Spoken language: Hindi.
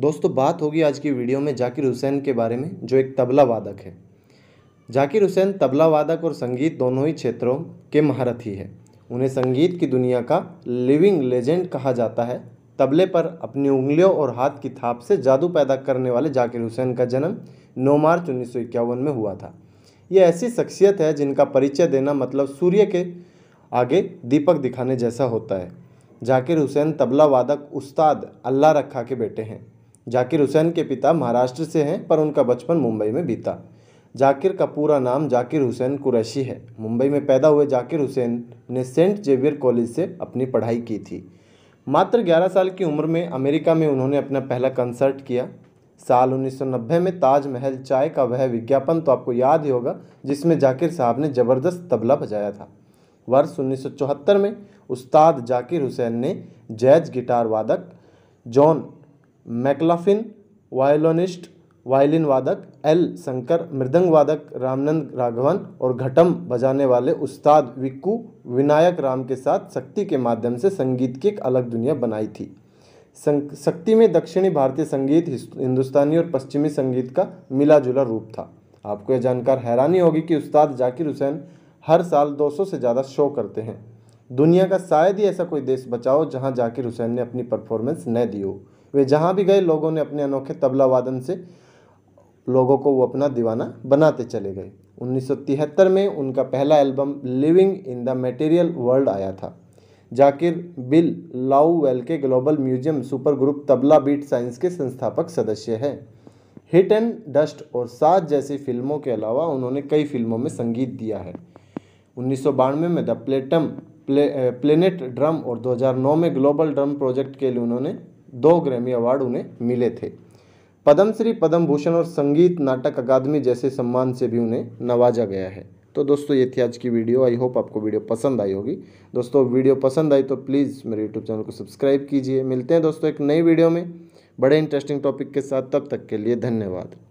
दोस्तों बात होगी आज की वीडियो में जाकिर हुसैन के बारे में जो एक तबला वादक है जाकिर हुसैन तबला वादक और संगीत दोनों ही क्षेत्रों के महारथी है उन्हें संगीत की दुनिया का लिविंग लेजेंड कहा जाता है तबले पर अपनी उंगलियों और हाथ की थाप से जादू पैदा करने वाले जाकिर हुसैन का जन्म 9 मार्च उन्नीस में हुआ था यह ऐसी शख्सियत है जिनका परिचय देना मतलब सूर्य के आगे दीपक दिखाने जैसा होता है जाकिर हुसैन तबला वादक उस्ताद अल्लाह रखा के बेटे हैं जाकिर हुसैन के पिता महाराष्ट्र से हैं पर उनका बचपन मुंबई में बीता जाकिर का पूरा नाम जाकिर हुसैन कुरैशी है मुंबई में पैदा हुए जाकिर हुसैन ने सेंट जेवियर कॉलेज से अपनी पढ़ाई की थी मात्र 11 साल की उम्र में अमेरिका में उन्होंने अपना पहला कंसर्ट किया साल 1990 में ताजमहल चाय का वह विज्ञापन तो आपको याद ही होगा जिसमें जाकिर साहब ने ज़बरदस्त तबला बजाया था वर्ष 1974 में उस्ताद जाकिर हुसैन ने जैज गिटार वादक जॉन मैकलाफिन वायलोनिस्ट वायलिन वादक एल शंकर मृदंग वादक रामनंद राघवन और घटम बजाने वाले उस्ताद विक्कू विनायक राम के साथ शक्ति के माध्यम से संगीत की एक अलग दुनिया बनाई थी शक्ति में दक्षिणी भारतीय संगीत हिंदुस्तानी और पश्चिमी संगीत का मिला जुला रूप था आपको यह जानकर हैरानी होगी कि उस्ताद जाकिर हुसैन हर साल 200 से ज़्यादा शो करते हैं दुनिया का शायद ही ऐसा कोई देश बचाओ जहां जाकिर हुसैन ने अपनी परफॉर्मेंस न दी हो वे जहाँ भी गए लोगों ने अपने अनोखे तबला वादन से लोगों को वो अपना दीवाना बनाते चले गए 1973 में उनका पहला album living in the material world आया था जाकिर बिल लाउवेल के global music super group tabla beat science के संस्थापक सदस्य हैं हिट एंड डस्ट और सात जैसी फिल्मों के अलावा उन्होंने कई फिल्मों में संगीत दिया है उन्नीस में द प्लेटम प्ले, प्लेनेट ड्रम और 2009 में ग्लोबल ड्रम प्रोजेक्ट के लिए उन्होंने दो ग्रैमी अवार्ड उन्हें मिले थे पद्मश्री पद्म भूषण और संगीत नाटक अकादमी जैसे सम्मान से भी उन्हें नवाजा गया है तो दोस्तों ये थी आज की वीडियो आई होप आपको वीडियो पसंद आई होगी दोस्तों वीडियो पसंद आई तो प्लीज़ मेरे यूट्यूब चैनल को सब्सक्राइब कीजिए मिलते हैं दोस्तों एक नई वीडियो में बड़े इंटरेस्टिंग टॉपिक के साथ तब तक के लिए धन्यवाद